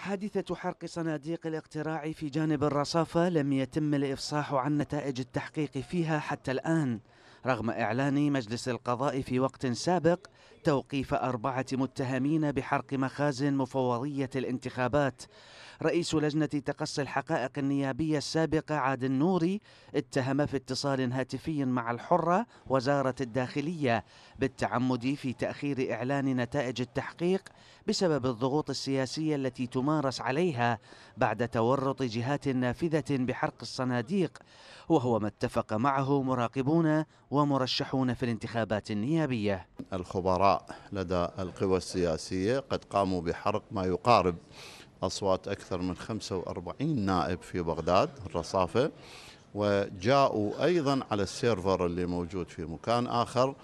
حادثة حرق صناديق الاقتراع في جانب الرصافة لم يتم الإفصاح عن نتائج التحقيق فيها حتى الآن رغم إعلان مجلس القضاء في وقت سابق توقيف أربعة متهمين بحرق مخازن مفوضية الانتخابات رئيس لجنة تقصي الحقائق النيابية السابقة عاد النوري اتهم في اتصال هاتفي مع الحرة وزارة الداخلية بالتعمد في تأخير إعلان نتائج التحقيق بسبب الضغوط السياسية التي تمارس عليها بعد تورط جهات نافذة بحرق الصناديق وهو ما اتفق معه مراقبون ومرشحون في الانتخابات النيابية الخبراء لدى القوى السياسية قد قاموا بحرق ما يقارب أصوات أكثر من 45 نائب في بغداد الرصافة وجاءوا أيضا على السيرفر اللي موجود في مكان آخر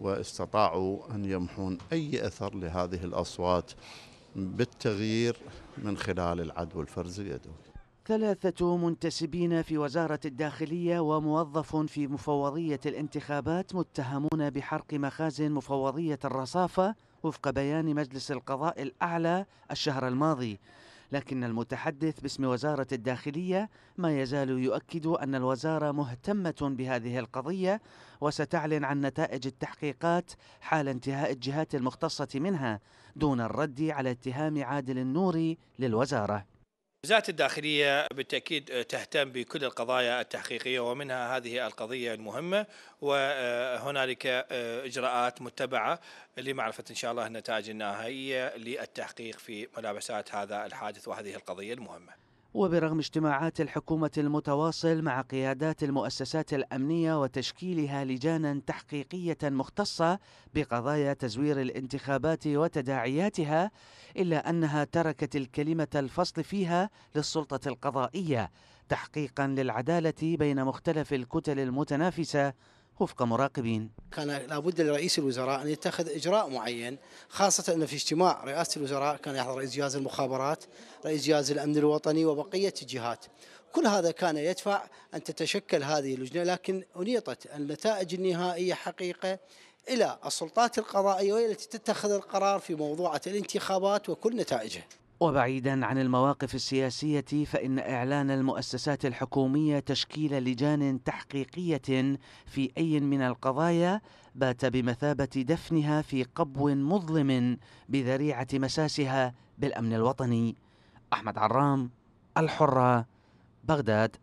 واستطاعوا أن يمحون أي أثر لهذه الأصوات بالتغيير من خلال العدوى الفرزية يدوي ثلاثة منتسبين في وزارة الداخلية وموظف في مفوضية الانتخابات متهمون بحرق مخازن مفوضية الرصافة وفق بيان مجلس القضاء الأعلى الشهر الماضي لكن المتحدث باسم وزارة الداخلية ما يزال يؤكد أن الوزارة مهتمة بهذه القضية وستعلن عن نتائج التحقيقات حال انتهاء الجهات المختصة منها دون الرد على اتهام عادل النوري للوزارة وزارة الداخلية بالتأكيد آه، تهتم بكل القضايا التحقيقية ومنها هذه القضية المهمة وهنالك آه، إجراءات متبعة لمعرفة إن شاء الله النتائج النهائية للتحقيق في ملابسات هذا الحادث وهذه القضية المهمة وبرغم اجتماعات الحكومة المتواصل مع قيادات المؤسسات الأمنية وتشكيلها لجانا تحقيقية مختصة بقضايا تزوير الانتخابات وتداعياتها إلا أنها تركت الكلمة الفصل فيها للسلطة القضائية تحقيقا للعدالة بين مختلف الكتل المتنافسة وفق مراقبين كان لابد لرئيس الوزراء أن يتخذ إجراء معين خاصة أن في اجتماع رئاسة الوزراء كان يحضر رئيس جهاز المخابرات رئيس جهاز الأمن الوطني وبقية الجهات كل هذا كان يدفع أن تتشكل هذه اللجنة لكن أنيطت النتائج النهائية حقيقة إلى السلطات القضائية وهي التي تتخذ القرار في موضوعة الانتخابات وكل نتائجها وبعيدا عن المواقف السياسية فإن إعلان المؤسسات الحكومية تشكيل لجان تحقيقية في أي من القضايا بات بمثابة دفنها في قبو مظلم بذريعة مساسها بالأمن الوطني أحمد عرام الحرة بغداد